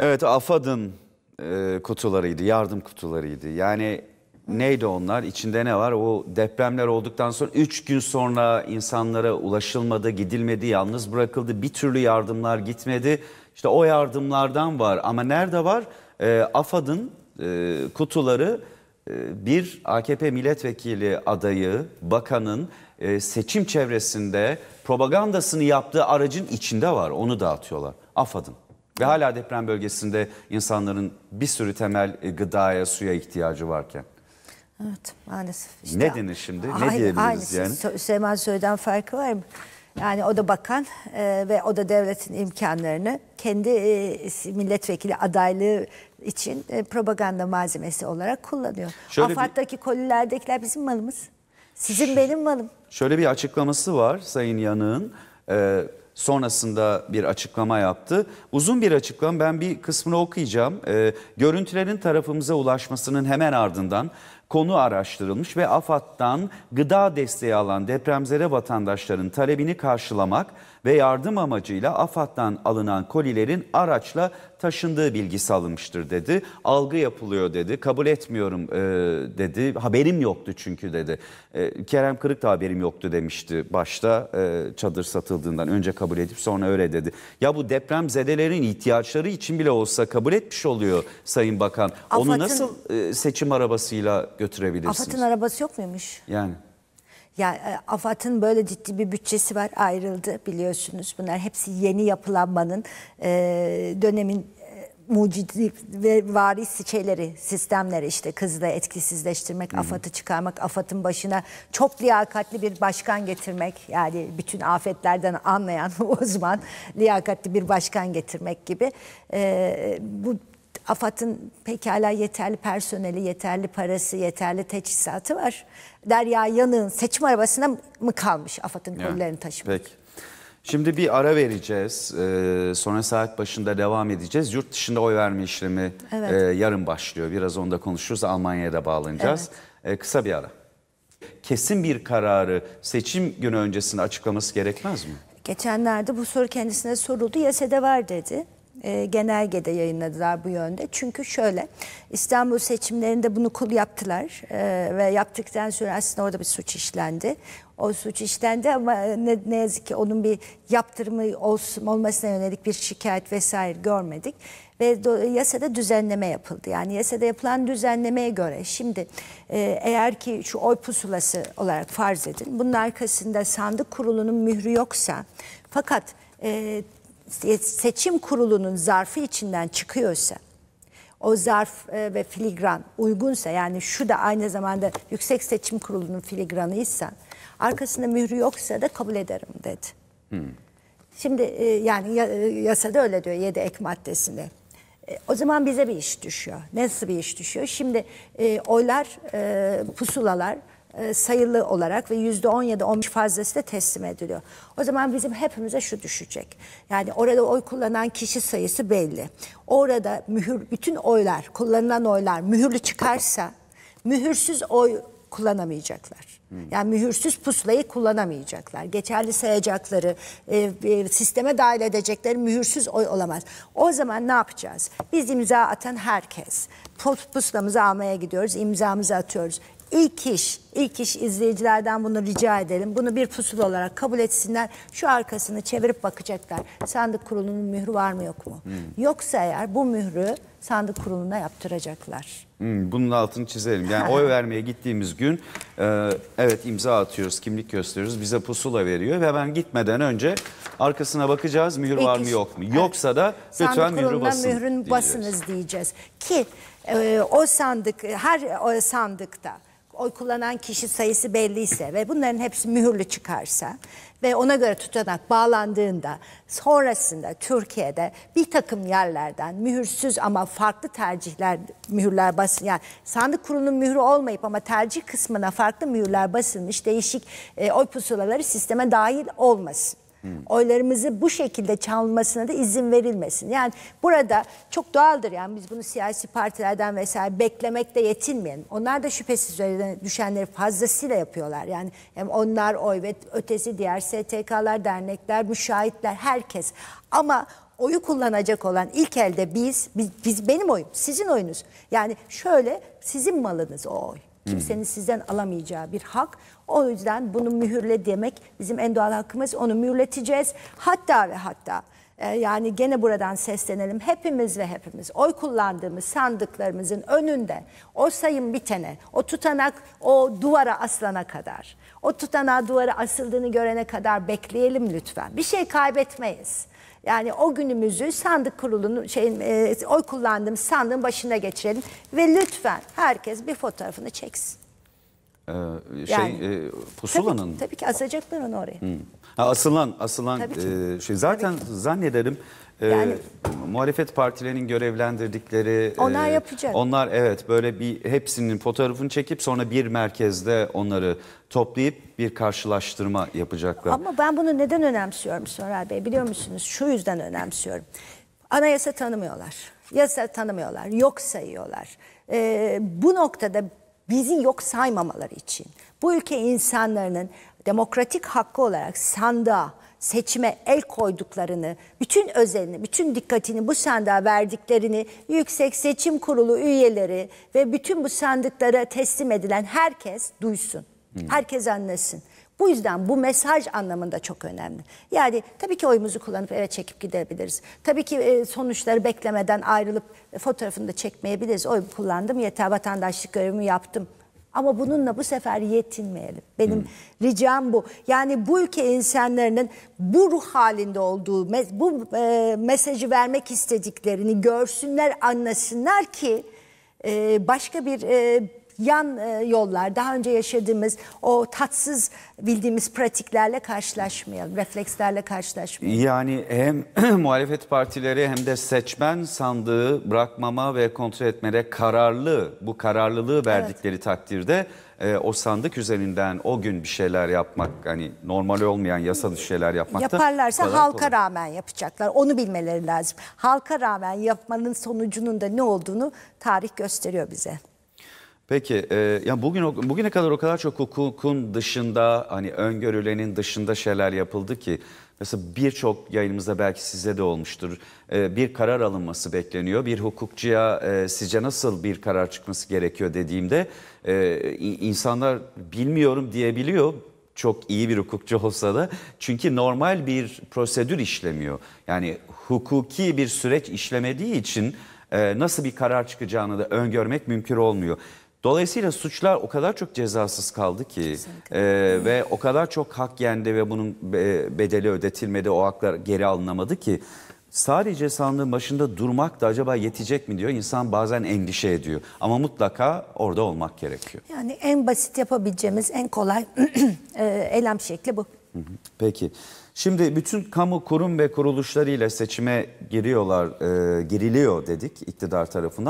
Evet AFAD'ın e, kutularıydı, yardım kutularıydı. Yani neydi onlar, içinde ne var? O depremler olduktan sonra 3 gün sonra insanlara ulaşılmadı, gidilmedi, yalnız bırakıldı. Bir türlü yardımlar gitmedi. İşte o yardımlardan var ama nerede var? E, AFAD'ın e, kutuları e, bir AKP milletvekili adayı, bakanın e, seçim çevresinde propagandasını yaptığı aracın içinde var. Onu dağıtıyorlar. AFAD'ın. Ve hala deprem bölgesinde insanların bir sürü temel e, gıdaya, suya ihtiyacı varken. Evet maalesef. İşte ne denir şimdi? Ne aynı, diyebiliriz aynısı. yani? Süleyman Soylu'dan farkı var mı? Yani o da bakan e, ve o da devletin imkanlarını kendi e, milletvekili adaylığı için e, propaganda malzemesi olarak kullanıyor. Şöyle Afat'taki bir... kolilerdekiler bizim malımız. Sizin benim malım. Şöyle bir açıklaması var Sayın Yanık'ın. E, sonrasında bir açıklama yaptı. Uzun bir açıklama ben bir kısmını okuyacağım. E, görüntülerin tarafımıza ulaşmasının hemen ardından konu araştırılmış ve AFAD'dan gıda desteği alan depremzede vatandaşların talebini karşılamak ve yardım amacıyla AFAD'dan alınan kolilerin araçla taşındığı bilgisi alınmıştır dedi. Algı yapılıyor dedi. Kabul etmiyorum e, dedi. Haberim yoktu çünkü dedi. E, Kerem Kırık da haberim yoktu demişti başta e, çadır satıldığından. Önce kabul edip sonra öyle dedi. Ya bu deprem zedelerin ihtiyaçları için bile olsa kabul etmiş oluyor Sayın Bakan. Onu nasıl e, seçim arabasıyla götürebilirsiniz. AFAD'ın arabası yok muymuş? Yani. Ya e, AFAD'ın böyle ciddi bir bütçesi var ayrıldı biliyorsunuz. Bunlar hepsi yeni yapılanmanın e, dönemin e, mucidi ve varis şeyleri, sistemleri işte kızla etkisizleştirmek, Hı-hı. çıkarmak, afatın başına çok liyakatli bir başkan getirmek. Yani bütün afetlerden anlayan uzman liyakatli bir başkan getirmek gibi. Ee, bu AFAD'ın pekala yeterli personeli, yeterli parası, yeterli teçhizatı var. Derya Yanık'ın seçim arabasına mı kalmış AFAD'ın yani, kollarını taşımak? Peki. Şimdi bir ara vereceğiz. Ee, sonra saat başında devam edeceğiz. Yurt dışında oy verme işlemi evet. e, yarın başlıyor. Biraz onda konuşuruz. Almanya'ya da bağlanacağız. Evet. E, kısa bir ara. Kesin bir kararı seçim günü öncesinde açıklaması gerekmez mi? Geçenlerde bu soru kendisine soruldu. Yasede var dedi e, genelgede yayınladılar bu yönde. Çünkü şöyle İstanbul seçimlerinde bunu kul yaptılar e, ve yaptıktan sonra aslında orada bir suç işlendi. O suç işlendi ama ne, ne yazık ki onun bir yaptırımı olsun, olmasına yönelik bir şikayet vesaire görmedik. Ve do, yasada düzenleme yapıldı. Yani yasada yapılan düzenlemeye göre şimdi e, eğer ki şu oy pusulası olarak farz edin. Bunun arkasında sandık kurulunun mührü yoksa fakat e, seçim kurulunun zarfı içinden çıkıyorsa o zarf e, ve filigran uygunsa yani şu da aynı zamanda Yüksek Seçim Kurulu'nun filigranıysa arkasında mührü yoksa da kabul ederim dedi. Hmm. Şimdi e, yani e, yasada öyle diyor yedi ek maddesinde. O zaman bize bir iş düşüyor. Nasıl bir iş düşüyor? Şimdi oylar, pusulalar e, sayılı olarak ve yüzde on ya da on fazlası da teslim ediliyor. O zaman bizim hepimize şu düşecek. Yani orada oy kullanan kişi sayısı belli. Orada mühür, bütün oylar, kullanılan oylar mühürlü çıkarsa mühürsüz oy kullanamayacaklar. Yani mühürsüz pusulayı kullanamayacaklar. Geçerli sayacakları, e, e, sisteme dahil edecekleri mühürsüz oy olamaz. O zaman ne yapacağız? Biz imza atan herkes pusulamızı almaya gidiyoruz, imzamızı atıyoruz. İlk iş, ilk iş izleyicilerden bunu rica edelim. Bunu bir pusul olarak kabul etsinler. Şu arkasını çevirip bakacaklar. Sandık kurulunun mührü var mı yok mu? Hmm. Yoksa eğer bu mührü sandık kuruluna yaptıracaklar. Hmm, bunun altını çizelim. Yani oy vermeye gittiğimiz gün e, evet imza atıyoruz, kimlik gösteriyoruz. Bize pusula veriyor ve ben gitmeden önce arkasına bakacağız mühür İlk var mı yok mu? Yoksa da lütfen sandık mührü basın mührün diyeceğiz. basınız diyeceğiz. Ki e, o sandık her o sandıkta oy kullanan kişi sayısı belliyse ve bunların hepsi mühürlü çıkarsa ve ona göre tutanak bağlandığında sonrasında Türkiye'de bir takım yerlerden mühürsüz ama farklı tercihler mühürler basın yani sandık kurulunun mühürü olmayıp ama tercih kısmına farklı mühürler basılmış değişik e, oy pusulaları sisteme dahil olmasın. Hmm. Oylarımızı bu şekilde çalmasına da izin verilmesin. Yani burada çok doğaldır yani biz bunu siyasi partilerden vesaire beklemekle yetinmeyelim. Onlar da şüphesiz düşenleri fazlasıyla yapıyorlar. Yani hem onlar oy ve ötesi diğer STK'lar, dernekler, müşahitler herkes. Ama oyu kullanacak olan ilk elde biz, biz, biz benim oyum, sizin oyunuz. Yani şöyle sizin malınız o oy. Kimsenin sizden alamayacağı bir hak. O yüzden bunu mühürle demek bizim en doğal hakkımız. Onu mühürleteceğiz. Hatta ve hatta e, yani gene buradan seslenelim. Hepimiz ve hepimiz oy kullandığımız sandıklarımızın önünde o sayım bitene, o tutanak o duvara aslana kadar o tutanağı duvara asıldığını görene kadar bekleyelim lütfen. Bir şey kaybetmeyiz. Yani o günümüzü sandık kurulunun şeyin e, oy kullandığım sandığın başına geçirelim ve lütfen herkes bir fotoğrafını çeksin. Ee, şey yani, e, pusulanın tabii, tabii ki asacaklar onu oraya. Hmm. Ha, asılan asılan e, şey zaten zannederim e, yani, muhalefet partilerinin görevlendirdikleri e, onlar e, yapacak. Onlar evet böyle bir hepsinin fotoğrafını çekip sonra bir merkezde onları toplayıp bir karşılaştırma yapacaklar. Ama ben bunu neden önemsiyorum Soner Bey biliyor musunuz? Şu yüzden önemsiyorum. Anayasa tanımıyorlar. Yasa tanımıyorlar. Yok sayıyorlar. Ee, bu noktada bizi yok saymamaları için bu ülke insanların demokratik hakkı olarak sandığa, seçime el koyduklarını, bütün özelini, bütün dikkatini bu sandığa verdiklerini, Yüksek Seçim Kurulu üyeleri ve bütün bu sandıklara teslim edilen herkes duysun. Herkes anlasın. Bu yüzden bu mesaj anlamında çok önemli. Yani tabii ki oyumuzu kullanıp eve çekip gidebiliriz. Tabii ki e, sonuçları beklemeden ayrılıp e, fotoğrafını da çekmeyebiliriz. Oy kullandım yeter vatandaşlık görevimi yaptım. Ama bununla bu sefer yetinmeyelim. Benim hmm. ricam bu. Yani bu ülke insanların bu ruh halinde olduğu, bu e, mesajı vermek istediklerini görsünler, anlasınlar ki başka bir yan e, yollar, daha önce yaşadığımız o tatsız bildiğimiz pratiklerle karşılaşmayalım, reflekslerle karşılaşmayalım. Yani hem muhalefet partileri hem de seçmen sandığı bırakmama ve kontrol etmeye kararlı, bu kararlılığı verdikleri evet. takdirde e, o sandık üzerinden o gün bir şeyler yapmak hani normal olmayan yasal dışı şeyler yapmak Yaparlarsa halka kolay. rağmen yapacaklar. Onu bilmeleri lazım. Halka rağmen yapmanın sonucunun da ne olduğunu tarih gösteriyor bize. Peki e, ya bugün bugüne kadar o kadar çok hukukun dışında hani öngörülenin dışında şeyler yapıldı ki mesela birçok yayınımızda belki size de olmuştur. E, bir karar alınması bekleniyor. Bir hukukçuya e, sizce nasıl bir karar çıkması gerekiyor dediğimde e, insanlar bilmiyorum diyebiliyor çok iyi bir hukukçu olsa da çünkü normal bir prosedür işlemiyor. Yani hukuki bir süreç işlemediği için e, nasıl bir karar çıkacağını da öngörmek mümkün olmuyor. Dolayısıyla suçlar o kadar çok cezasız kaldı ki e, ve o kadar çok hak yendi ve bunun e, bedeli ödetilmedi, o haklar geri alınamadı ki sadece sandığın başında durmak da acaba yetecek mi diyor. insan bazen endişe ediyor ama mutlaka orada olmak gerekiyor. Yani en basit yapabileceğimiz, en kolay e, eylem şekli bu. Peki. Şimdi bütün kamu kurum ve kuruluşlarıyla seçime giriyorlar, e, giriliyor dedik iktidar tarafından.